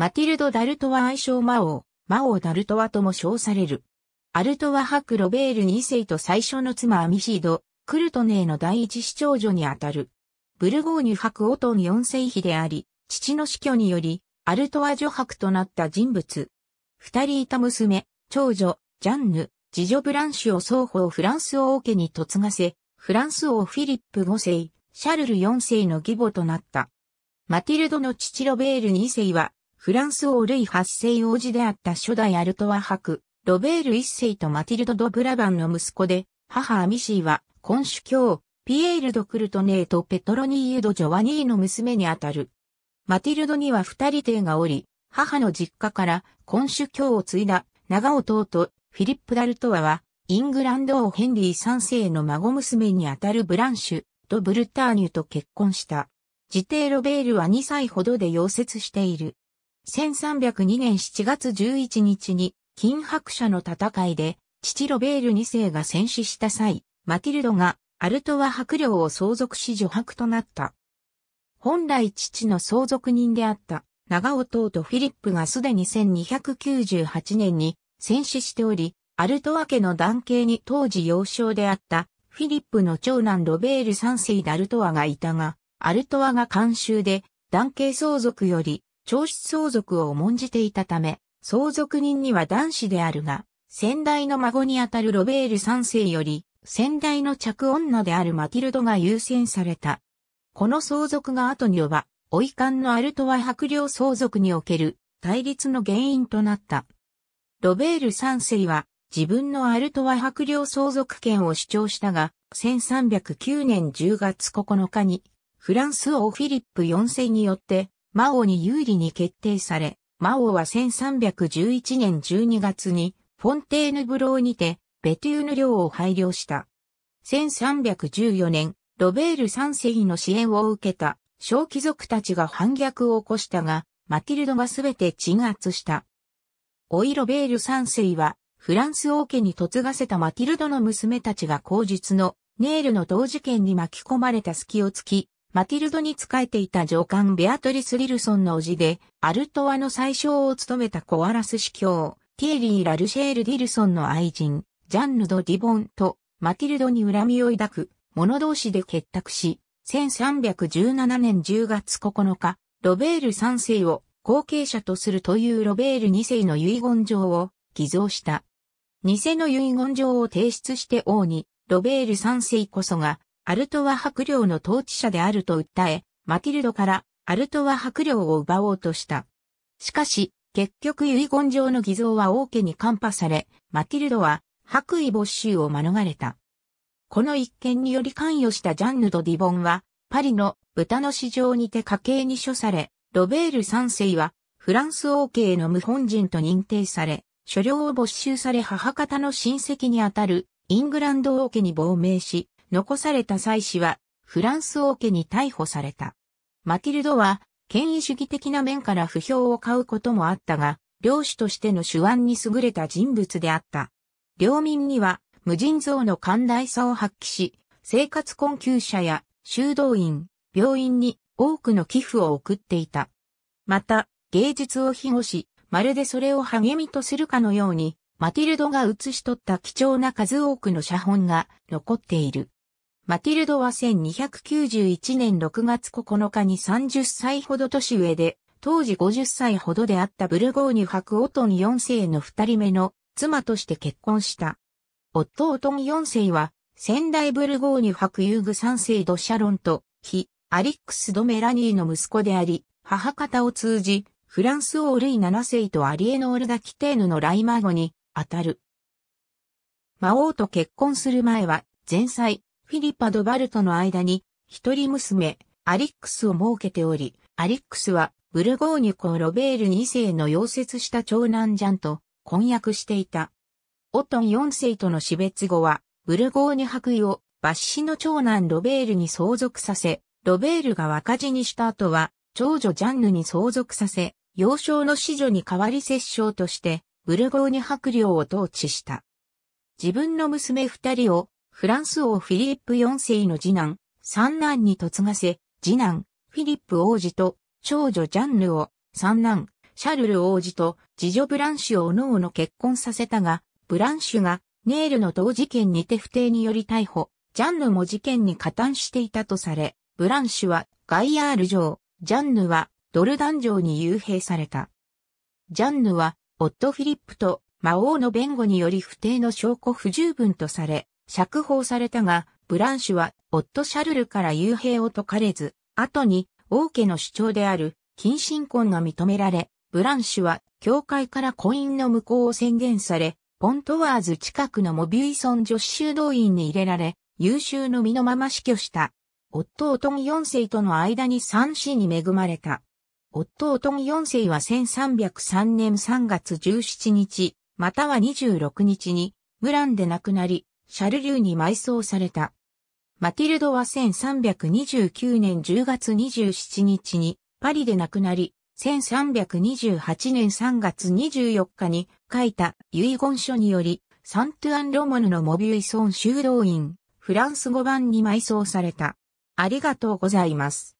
マティルド・ダルトは愛称魔王、魔王ダルトワとも称される。アルトワクロベール2世と最初の妻アミシード、クルトネーの第一子長女にあたる。ブルゴーニュクオトン4世妃であり、父の死去により、アルトワ女伯となった人物。二人いた娘、長女、ジャンヌ、次女ブランシュを双方フランス王家に嫁がせ、フランス王フィリップ5世、シャルル4世の義母となった。マティルドの父ロベール2世は、フランス王ルイ8世王子であった初代アルトワ博、ロベール一世とマティルド・ド・ブラバンの息子で、母アミシーは、シ主教、ピエール・ド・クルトネーとペトロニーユ・ド・ジョワニーの娘にあたる。マティルドには二人帝がおり、母の実家からシ主教を継いだ長尾とフィリップ・ダルトワは、イングランド王ヘンリー三世の孫娘にあたるブランシュ、ド・ブルターニュと結婚した。自帝ロベールは2歳ほどで溶接している。1302年7月11日に、金白者の戦いで、父ロベール2世が戦死した際、マティルドが、アルトワ白領を相続し除白となった。本来父の相続人であった、長尾とフィリップがすでに1298年に戦死しており、アルトワ家の男系に当時幼少であったフィリップの長男ロベール3世ダルトワがいたが、アルトワが監修で、男系相続より長子相続を重んじていたため、相続人には男子であるが、先代の孫にあたるロベール3世より、先代の着女であるマティルドが優先された。この相続が後には、おかんのアルトワ白領相続における対立の原因となった。ロベール3世は自分のアルトワ白領相続権を主張したが、1309年10月9日にフランス王フィリップ4世によってマオに有利に決定され、マオは1311年12月にフォンテーヌブローにてベトゥーヌ領を配慮した。1314年、ロベール三世の支援を受けた小貴族たちが反逆を起こしたが、マティルドはすべて鎮圧した。オイ・ロベール三世は、フランス王家に嫁がせたマティルドの娘たちが口述のネールの同事件に巻き込まれた隙をつき、マティルドに仕えていた上官ベアトリス・リルソンの叔父で、アルトワの最小を務めたコアラス司教、ティエリー・ラルシェール・ディルソンの愛人、ジャンヌ・ド・ディボンとマティルドに恨みを抱く者同士で結託し、1317年10月9日、ロベール3世を後継者とするというロベール2世の遺言状を偽造した。偽の遺言状を提出して王に、ロベール3世こそがアルトワ伯領の統治者であると訴え、マティルドからアルトワ伯領を奪おうとした。しかし、結局遺言状の偽造は王家にカンパされ、マティルドは白衣没収を免れた。この一件により関与したジャンヌ・ド・ディボンは、パリの豚の市場にて家計に処され、ロベール三世はフランス王家への無本人と認定され、所領を没収され母方の親戚にあたるイングランド王家に亡命し、残された妻子は、フランス王家に逮捕された。マティルドは、権威主義的な面から不評を買うこともあったが、領主としての手腕に優れた人物であった。領民には、無尽蔵の寛大さを発揮し、生活困窮者や修道院、病院に多くの寄付を送っていた。また、芸術を庇護し、まるでそれを励みとするかのように、マティルドが写し取った貴重な数多くの写本が残っている。マティルドは1291年6月9日に30歳ほど年上で、当時50歳ほどであったブルゴーニュ伯オトン4世の二人目の妻として結婚した。夫オトン4世は、先代ブルゴーニュ伯ユーグ3世ドシャロンと、非、アリックス・ド・メラニーの息子であり、母方を通じ、フランス王ルイ7世とアリエノール・ダ・キテーヌのライマーゴに、あたる。魔王と結婚する前は、前妻、フィリパ・ドバルとの間に、一人娘、アリックスを設けており、アリックスは、ブルゴーニュ公ロベール2世の溶接した長男ジャンと婚約していた。オトン4世との死別後は、ブルゴーニュ伯位をバッシの長男ロベールに相続させ、ロベールが若死にした後は、長女ジャンヌに相続させ、幼少の子女に代わり摂政として、ブルゴーニュ伯領を統治した。自分の娘二人をフランス王フィリップ4世の次男、三男に嫁がせ、次男、フィリップ王子と、長女ジャンヌを、三男、シャルル王子と、次女ブランシュを各々結婚させたが、ブランシュが、ネールの同事件にて不定により逮捕、ジャンヌも事件に加担していたとされ、ブランシュは、ガイアール城、ジャンヌは、ドルダン城に幽閉された。ジャンヌは、夫フィリップと、魔王の弁護により不定の証拠不十分とされ、釈放されたが、ブランシュは夫シャルルから幽閉を解かれず、後に王家の主張である近親婚が認められ、ブランシュは教会から婚姻の無効を宣言され、ポントワーズ近くのモビュイソン女子修道院に入れられ、優秀の身のまま死去した。夫オトン4世との間に三子に恵まれた。夫オトン4世は1303年3月17日、または26日に、ムランで亡くなり、シャルリューに埋葬された。マティルドは1329年10月27日にパリで亡くなり、1328年3月24日に書いた遺言書により、サントゥアン・ロモヌのモビュイソン修道院、フランス語版に埋葬された。ありがとうございます。